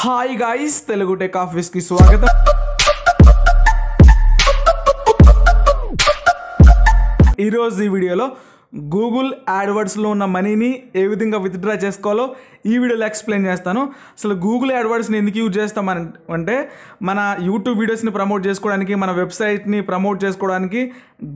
hi guys Telugu tech కి స్వాగతం ఈరోజు ఈ వీడియోలో గూగుల్ యాడ్వర్డ్స్లో ఉన్న మనీని ఏ విధంగా విత్డ్రా చేసుకోవాలో ఈ వీడియోలో ఎక్స్ప్లెయిన్ చేస్తాను అసలు గూగుల్ యాడ్వర్డ్స్ని ఎందుకు యూజ్ చేస్తామని అంటే మన యూట్యూబ్ వీడియోస్ని ప్రమోట్ చేసుకోవడానికి మన వెబ్సైట్ని ప్రమోట్ చేసుకోవడానికి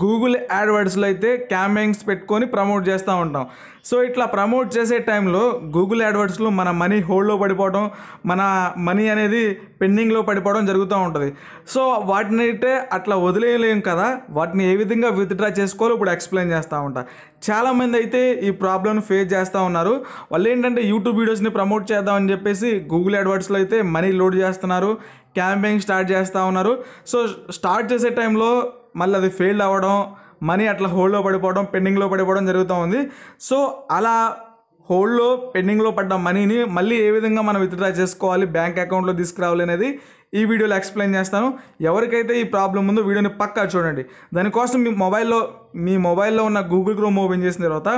గూగుల్ యాడ్వర్డ్స్లో అయితే క్యాంపెయిన్స్ పెట్టుకొని ప్రమోట్ చేస్తూ ఉంటాం సో ఇట్లా ప్రమోట్ చేసే టైంలో గూగుల్ యాడ్వర్డ్స్లో మన మనీ హోల్డ్లో పడిపోవడం మన మనీ అనేది పెండింగ్లో పడిపోవడం జరుగుతూ ఉంటుంది సో వాటిని అయితే అట్లా వదిలేయలేం కదా వాటిని ఏ విధంగా విత్డ్రా చేసుకోవాలో ఇప్పుడు ఎక్స్ప్లెయిన్ చేస్తూ ఉంటాను చాలామంది అయితే ఈ ప్రాబ్లమ్ని ఫేస్ చేస్తూ ఉన్నారు వాళ్ళు ఏంటంటే యూట్యూబ్ వీడియోస్ని ప్రమోట్ చేద్దామని చెప్పేసి గూగుల్ అడ్వర్ట్స్లో అయితే మనీ లోడ్ చేస్తున్నారు క్యాంపెయిన్ స్టార్ట్ చేస్తూ ఉన్నారు సో స్టార్ట్ చేసే టైంలో మళ్ళీ అది ఫెయిల్ అవ్వడం మనీ అట్లా హోల్డ్లో పడిపోవడం పెండింగ్లో పడిపోవడం జరుగుతూ ఉంది సో అలా హోల్డ్లో పెండింగ్లో పడ్డ మనీని మళ్ళీ ఏ విధంగా మనం విత్డ్రా చేసుకోవాలి బ్యాంక్ అకౌంట్లో తీసుకురావాలి అనేది ఈ వీడియోలో ఎక్స్ప్లెయిన్ చేస్తాను ఎవరికైతే ఈ ప్రాబ్లం ఉందో వీడియోని పక్కా చూడండి దానికోసం మీ మొబైల్లో మీ మొబైల్లో ఉన్న గూగుల్ క్రోమ్ ఓపెన్ చేసిన తర్వాత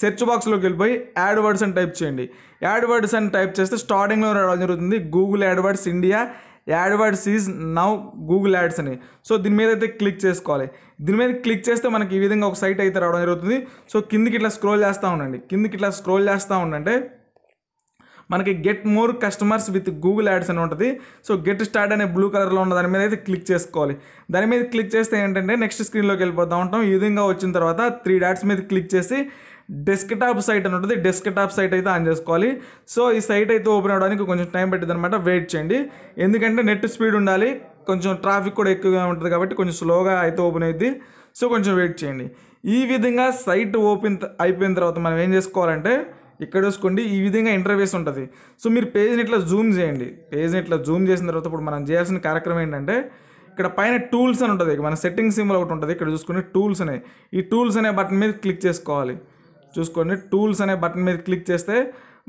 సెర్చ్ బాక్స్లోకి వెళ్ళిపోయి యాడ్ వర్డ్స్ అని టైప్ చేయండి యాడ్ వర్డ్స్ అని టైప్ చేస్తే స్టార్టింగ్లో రావడం జరుగుతుంది Google AdWords India AdWord is now Google Ads అని సో దీని మీద అయితే క్లిక్ చేసుకోవాలి దీని మీద క్లిక్ చేస్తే మనకి ఈ విధంగా ఒక సైట్ అయితే రావడం జరుగుతుంది సో కిందికి ఇట్లా స్క్రోల్ చేస్తూ ఉండండి కిందికి ఇట్లా స్క్రోల్ చేస్తూ ఉండంటే మనకి get more customers with Google Ads అని ఉంటుంది సో గెట్ స్టార్ట్ అనే బ్లూ కలర్లో ఉన్న దాని మీద అయితే క్లిక్ చేసుకోవాలి దాని మీద క్లిక్ చేస్తే ఏంటంటే నెక్స్ట్ స్క్రీన్లోకి వెళ్ళిపోతా ఉంటాం ఈ విధంగా వచ్చిన తర్వాత త్రీ డాట్స్ మీద క్లిక్ చేసి డెస్క్టాప్ సైట్ అని ఉంటుంది డెస్క్టాప్ సైట్ అయితే ఆన్ చేసుకోవాలి సో ఈ సైట్ అయితే ఓపెన్ అవడానికి కొంచెం టైం పెట్టింది అనమాట వెయిట్ చేయండి ఎందుకంటే నెట్ స్పీడ్ ఉండాలి కొంచెం ట్రాఫిక్ కూడా ఎక్కువగా ఉంటుంది కాబట్టి కొంచెం స్లోగా అయితే ఓపెన్ అవుతుంది సో కొంచెం వెయిట్ చేయండి ఈ విధంగా సైట్ ఓపెన్ అయిపోయిన తర్వాత మనం ఏం చేసుకోవాలంటే ఇక్కడ చూసుకోండి ఈ విధంగా ఇంటర్వ్యూస్ ఉంటుంది సో మీరు పేజ్ని ఇట్లా జూమ్ చేయండి పేజ్ని ఇట్లా జూమ్ చేసిన తర్వాత ఇప్పుడు మనం చేయాల్సిన కార్యక్రమం ఏంటంటే ఇక్కడ పైన టూల్స్ అని ఉంటుంది మన సెట్టింగ్ సింబల్ ఒకటి ఉంటుంది ఇక్కడ చూసుకుని టూల్స్ అనే ఈ టూల్స్ అనే బటన్ మీద క్లిక్ చేసుకోవాలి చూసుకోండి టూల్స్ అనే బటన్ మీద క్లిక్ చేస్తే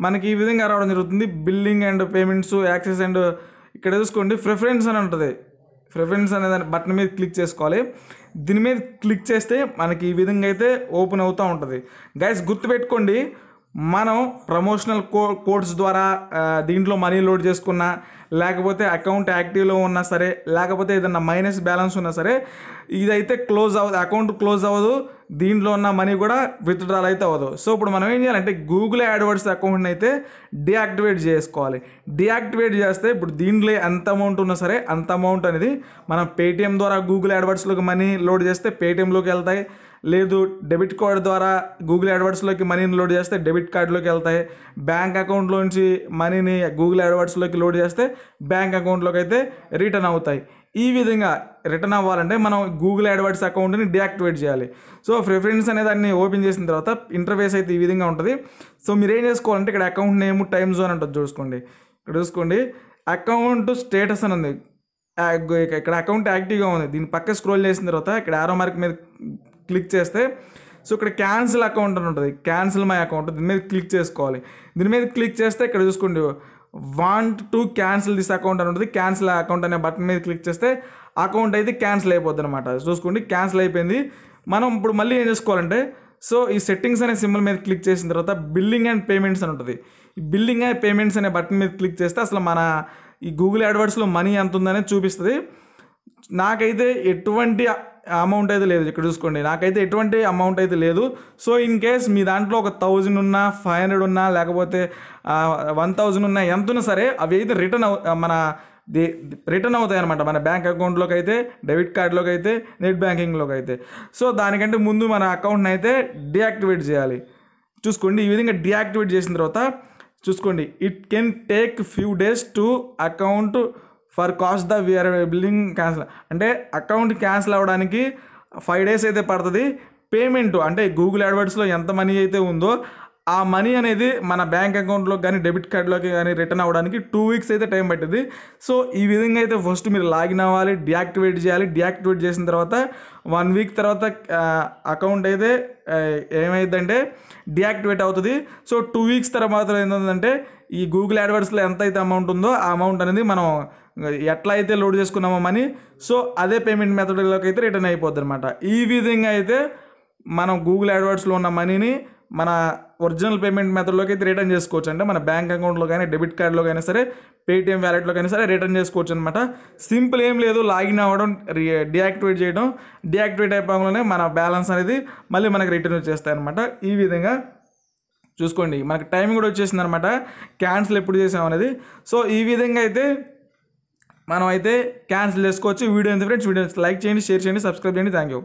మనకి ఈ విధంగా రావడం జరుగుతుంది billing and payments access and ఇక్కడ చూసుకోండి ప్రిఫరెన్స్ అని ఉంటుంది ప్రిఫరెన్స్ అనే దాని బటన్ మీద క్లిక్ చేసుకోవాలి దీని మీద క్లిక్ చేస్తే మనకి ఈ విధంగా అయితే ఓపెన్ అవుతూ ఉంటుంది గైస్ గుర్తుపెట్టుకోండి మనం ప్రమోషనల్ కో కోడ్స్ ద్వారా దీంట్లో మనీ లోడ్ చేసుకున్నా లేకపోతే అకౌంట్ యాక్టివ్లో ఉన్నా సరే లేకపోతే ఏదన్నా మైనస్ బ్యాలెన్స్ ఉన్నా సరే ఇదైతే క్లోజ్ అవ్వదు అకౌంట్ క్లోజ్ అవ్వదు దీంట్లో ఉన్న మనీ కూడా విత్డ్రాల్ అయితే అవ్వదు సో ఇప్పుడు మనం ఏం చేయాలంటే గూగుల్ యాడ్వర్డ్స్ అకౌంట్ని అయితే డియాక్టివేట్ చేసుకోవాలి డియాక్టివేట్ చేస్తే ఇప్పుడు దీంట్లో ఎంత అమౌంట్ ఉన్నా సరే అంత అమౌంట్ అనేది మనం పేటిఎం ద్వారా గూగుల్ యాడ్వర్డ్స్లోకి మనీ లోడ్ చేస్తే పేటిఎంలోకి వెళ్తాయి లేదు డెబిట్ కార్డ్ ద్వారా గూగుల్ యాడ్వర్డ్స్లోకి మనీని లోడ్ చేస్తే డెబిట్ కార్డులోకి వెళ్తాయి బ్యాంక్ అకౌంట్లోంచి మనీని గూగుల్ యాడ్వర్డ్స్లోకి లోడ్ చేస్తే బ్యాంక్ అకౌంట్లోకి అయితే రిటర్న్ అవుతాయి ఈ విధంగా రిటర్న్ అవ్వాలంటే మనం గూగుల్ అడ్వర్డ్స్ అకౌంట్ని డియాక్టివేట్ చేయాలి సో ప్రిఫరెన్స్ అనేది దాన్ని ఓపెన్ చేసిన తర్వాత ఇంటర్ఫేస్ అయితే ఈ విధంగా ఉంటుంది సో మీరు ఏం చేసుకోవాలంటే ఇక్కడ అకౌంట్ నేమ్ టైమ్ జోన్ ఉంటుంది చూసుకోండి ఇక్కడ చూసుకోండి అకౌంట్ స్టేటస్ అని ఉంది ఇక్కడ అకౌంట్ యాక్టివ్గా ఉంది దీని పక్క స్క్రోల్ చేసిన తర్వాత ఇక్కడ ఆరో మార్క్ మీద క్లిక్ చేస్తే సో ఇక్కడ క్యాన్సిల్ అకౌంట్ అని ఉంటుంది క్యాన్సిల్ మై అకౌంట్ దీని మీద క్లిక్ చేసుకోవాలి దీని మీద క్లిక్ చేస్తే ఇక్కడ చూసుకోండి want to cancel this account అని ఉంటుంది క్యాన్సిల్ అకౌంట్ అనే బటన్ మీద క్లిక్ చేస్తే అకౌంట్ అయితే క్యాన్సిల్ అయిపోద్ది అనమాట చూసుకోండి క్యాన్సిల్ అయిపోయింది మనం ఇప్పుడు మళ్ళీ ఏం చేసుకోవాలంటే సో ఈ సెట్టింగ్స్ అనే సింబల్ మీద క్లిక్ చేసిన తర్వాత బిల్లింగ్ అండ్ పేమెంట్స్ అని ఉంటుంది ఈ బిల్లింగ్ అండ్ పేమెంట్స్ అనే బటన్ మీద క్లిక్ చేస్తే అసలు మన ఈ గూగుల్ అడ్వర్డ్స్లో మనీ ఎంత ఉందనే చూపిస్తుంది నాకైతే ఎటువంటి అమౌంట్ అయితే లేదు ఇక్కడ చూసుకోండి నాకైతే ఎటువంటి అమౌంట్ అయితే లేదు సో ఇన్ కేస్ మీ దాంట్లో ఒక థౌజండ్ ఉన్నా ఫైవ్ హండ్రెడ్ ఉన్నా లేకపోతే వన్ థౌజండ్ ఉన్నా ఎంత ఉన్నా సరే అవి అయితే రిటర్న్ మన రిటర్న్ అవుతాయి అనమాట మన బ్యాంక్ అకౌంట్లోకి అయితే డెబిట్ కార్డులోకి అయితే నెట్ బ్యాంకింగ్లోకి అయితే సో దానికంటే ముందు మన అకౌంట్ని అయితే డియాక్టివేట్ చేయాలి చూసుకోండి ఈ విధంగా డియాక్టివేట్ చేసిన తర్వాత చూసుకోండి it can take few days to account for cost the VR billing cancel అంటే అకౌంట్ క్యాన్సిల్ అవ్వడానికి ఫైవ్ డేస్ అయితే పడుతుంది పేమెంట్ అంటే గూగుల్ అడ్వర్ట్స్లో ఎంత మనీ అయితే ఉందో ఆ మనీ అనేది మన బ్యాంక్ అకౌంట్లో కానీ డెబిట్ కార్డ్లోకి కానీ రిటర్న్ అవ్వడానికి టూ వీక్స్ అయితే టైం పట్టింది సో ఈ విధంగా అయితే ఫస్ట్ మీరు లాగిన్ అవ్వాలి డియాక్టివేట్ చేయాలి డియాక్టివేట్ చేసిన తర్వాత వన్ వీక్ తర్వాత అకౌంట్ అయితే ఏమైందంటే డియాక్టివేట్ అవుతుంది సో టూ వీక్స్ తర్వాత ఏంటంటే ఈ గూగుల్ అడ్వర్ట్స్లో ఎంత అయితే అమౌంట్ ఉందో ఆ అమౌంట్ అనేది మనం ఎట్లా అయితే లోడ్ చేసుకున్నామో మనీ సో అదే పేమెంట్ మెథడ్లోకి అయితే రిటర్న్ అయిపోద్ది అనమాట ఈ విధంగా అయితే మనం గూగుల్ యాడ్వర్డ్స్లో ఉన్న మనీని మన ఒరిజినల్ పేమెంట్ మెథడ్లోకి అయితే రిటర్న్ చేసుకోవచ్చు అంటే మన బ్యాంక్ అకౌంట్లో కానీ డెబిట్ కార్డులో కానీ సరే పేటిఎం వ్యాలెట్లో కానీ సరే రిటర్న్ చేసుకోవచ్చు అనమాట సింపుల్ ఏం లేదు లాగిన్ అవ్వడం డియాక్టివేట్ చేయడం డియాక్టివేట్ అయిపోగానే మన బ్యాలెన్స్ అనేది మళ్ళీ మనకు రిటర్న్ వచ్చేస్తాయి అనమాట ఈ విధంగా చూసుకోండి మనకు టైం కూడా వచ్చేసింది అనమాట క్యాన్సిల్ ఎప్పుడు చేసాం అనేది సో ఈ విధంగా అయితే మనం అయితే క్యాన్సిల్ చేసుకోవచ్చు వీడియో ఎంత ఫ్రెండ్స్ వీడియో లైక్ చేయండి షేర్ చేయండి సబ్స్క్రైబ్ చేయండి థ్యాంక్ యూ